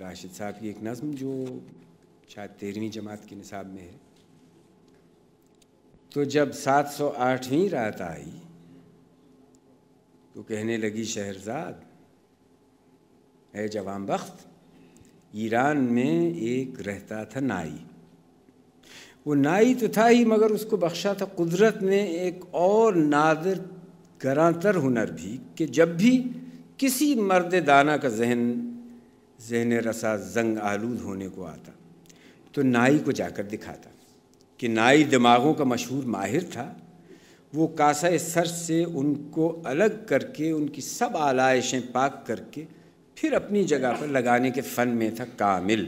राशिद साहब की एक नज़म जो शायद तेरहवीं जमात के निसाब में है तो जब 708वीं रात आई तो कहने लगी शहरजाद है जवान बख्त ईरान में एक रहता था नाई वो नाई तो था ही मगर उसको बख्शा था कुदरत ने एक और नादर गरातर हुनर भी कि जब भी किसी मर्द दाना का जहन जहन रसा जंग आलूद होने को आता तो नाई को जाकर दिखाता कि नाई दिमागों का मशहूर माहिर था वो कासा सर से उनको अलग करके उनकी सब आलाइशें पाक करके फिर अपनी जगह पर लगाने के फ़न में था कामिल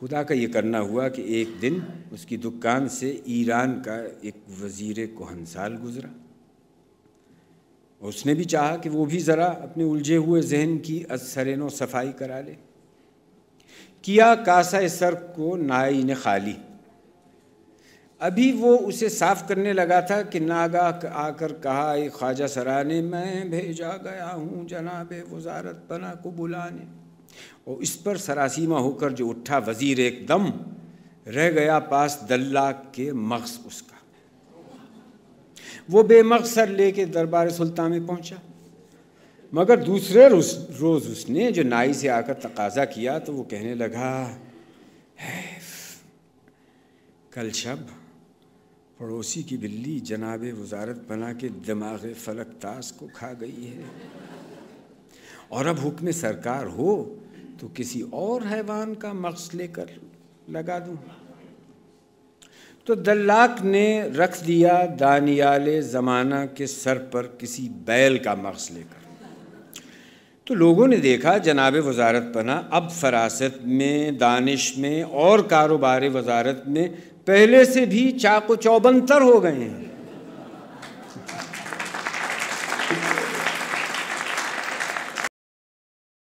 खुदा का ये करना हुआ कि एक दिन उसकी दुकान से ईरान का एक वज़ीर कोहनसाल गुज़रा उसने भी चाहा कि वो भी ज़रा अपने उलझे हुए जहन की असरनो सफाई करा ले किया कासा सर को नाई ने खाली अभी वो उसे साफ करने लगा था कि नागा आकर कहा ए ख्वाजा सरा ने मैं भेजा गया हूँ जनाब वजारत पना को बुलाने और इस पर सरासीमा होकर जो उठा वज़ीर एकदम रह गया पास दल्ला के मक्स उसका वो बेमकसर लेके दरबार सुल्तान में पहुंचा मगर दूसरे रोज़ उसने जो नाई से आकर तकाजा किया तो वो कहने लगा कल शब पड़ोसी की बिल्ली जनाब वजारत बना के दिमाग फलक ताश को खा गई है और अब हुक्म सरकार हो तो किसी और हैवान का मक्स लेकर लगा दूँ तो दल्लाक ने रख दिया दानियाल ज़माना के सर पर किसी बैल का मक्स लेकर तो लोगों ने देखा जनाब वजारत पना अब फरासत में दानिश में और कारोबार वजारत में पहले से भी चाको चौबंतर हो गए हैं